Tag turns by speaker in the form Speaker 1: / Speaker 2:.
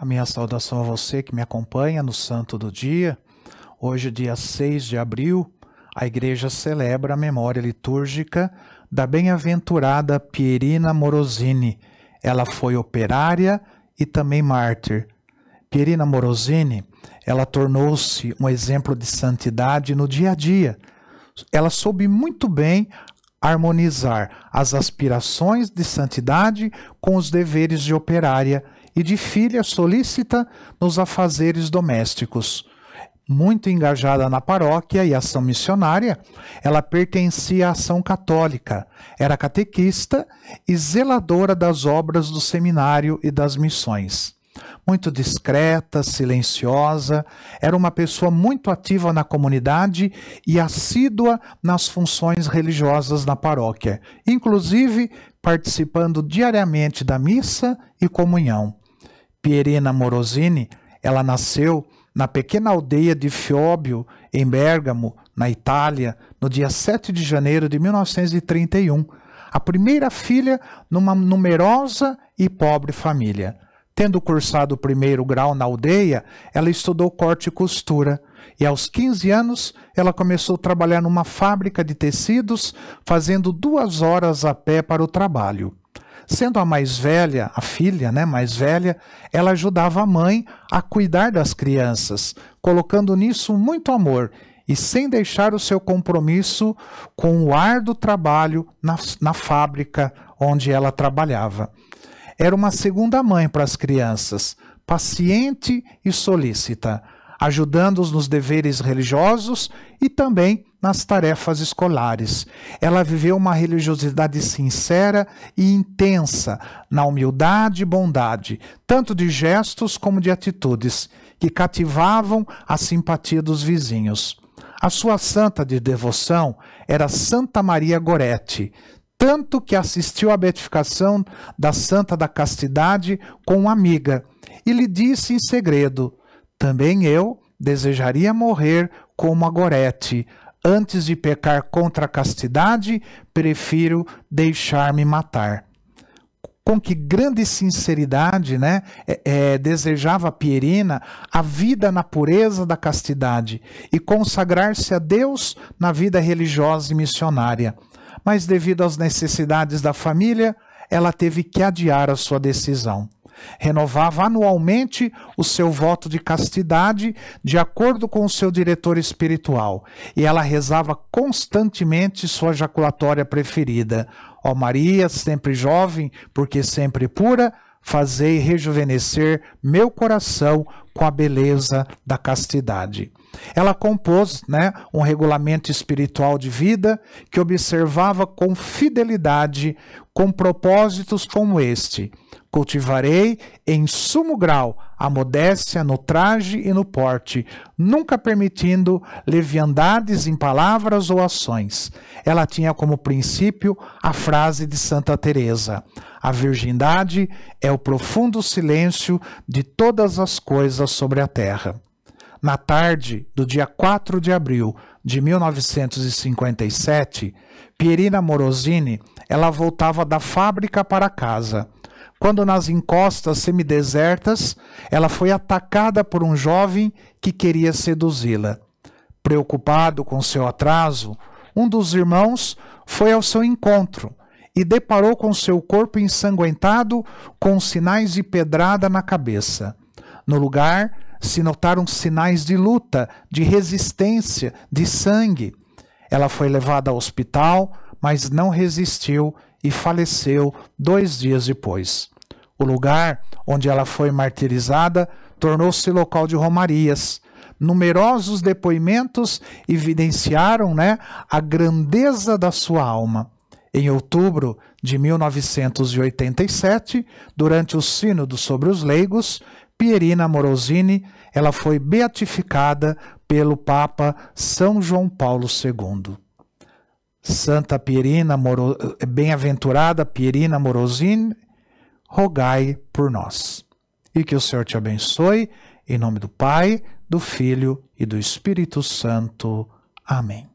Speaker 1: A minha saudação a você que me acompanha no Santo do Dia. Hoje, dia 6 de abril, a igreja celebra a memória litúrgica da bem-aventurada Pierina Morosini. Ela foi operária e também mártir. Pierina Morosini, ela tornou-se um exemplo de santidade no dia a dia. Ela soube muito bem harmonizar as aspirações de santidade com os deveres de operária e de filha solícita nos afazeres domésticos. Muito engajada na paróquia e ação missionária, ela pertencia à ação católica, era catequista e zeladora das obras do seminário e das missões muito discreta, silenciosa, era uma pessoa muito ativa na comunidade e assídua nas funções religiosas na paróquia, inclusive participando diariamente da missa e comunhão. Pierina Morosini, ela nasceu na pequena aldeia de Fióbio, em Bergamo, na Itália, no dia 7 de janeiro de 1931, a primeira filha numa numerosa e pobre família. Tendo cursado o primeiro grau na aldeia, ela estudou corte e costura, e aos 15 anos ela começou a trabalhar numa fábrica de tecidos, fazendo duas horas a pé para o trabalho. Sendo a mais velha, a filha, né, mais velha, ela ajudava a mãe a cuidar das crianças, colocando nisso muito amor e sem deixar o seu compromisso com o árduo trabalho na, na fábrica onde ela trabalhava. Era uma segunda mãe para as crianças, paciente e solícita ajudando-os nos deveres religiosos e também nas tarefas escolares. Ela viveu uma religiosidade sincera e intensa, na humildade e bondade, tanto de gestos como de atitudes, que cativavam a simpatia dos vizinhos. A sua santa de devoção era Santa Maria Goretti, tanto que assistiu à beatificação da Santa da Castidade com uma amiga e lhe disse em segredo: também eu desejaria morrer como a Antes de pecar contra a castidade, prefiro deixar-me matar. Com que grande sinceridade né, é, é, desejava Pierina a vida na pureza da castidade e consagrar-se a Deus na vida religiosa e missionária. Mas, devido às necessidades da família, ela teve que adiar a sua decisão. Renovava anualmente o seu voto de castidade de acordo com o seu diretor espiritual, e ela rezava constantemente sua jaculatória preferida: Ó oh Maria, sempre jovem, porque sempre pura, fazei rejuvenescer meu coração com a beleza da castidade ela compôs né, um regulamento espiritual de vida que observava com fidelidade, com propósitos como este: cultivarei em sumo grau a modéstia no traje e no porte, nunca permitindo leviandades em palavras ou ações. Ela tinha como princípio a frase de Santa Teresa: A virgindade é o profundo silêncio de todas as coisas sobre a terra na tarde do dia 4 de abril de 1957, Pierina Morosini, ela voltava da fábrica para casa. Quando nas encostas semidesertas, ela foi atacada por um jovem que queria seduzi-la. Preocupado com seu atraso, um dos irmãos foi ao seu encontro e deparou com seu corpo ensanguentado, com sinais de pedrada na cabeça. No lugar, se notaram sinais de luta, de resistência, de sangue. Ela foi levada ao hospital, mas não resistiu e faleceu dois dias depois. O lugar onde ela foi martirizada tornou-se local de romarias. Numerosos depoimentos evidenciaram né, a grandeza da sua alma. Em outubro de 1987, durante o Sínodo sobre os Leigos, Pierina Morosini, ela foi beatificada pelo Papa São João Paulo II. Santa Pierina, Moro... Eh, bem-aventurada Pierina Morosini, rogai por nós. E que o Senhor te abençoe, em nome do Pai, do Filho e do Espírito Santo. Amém.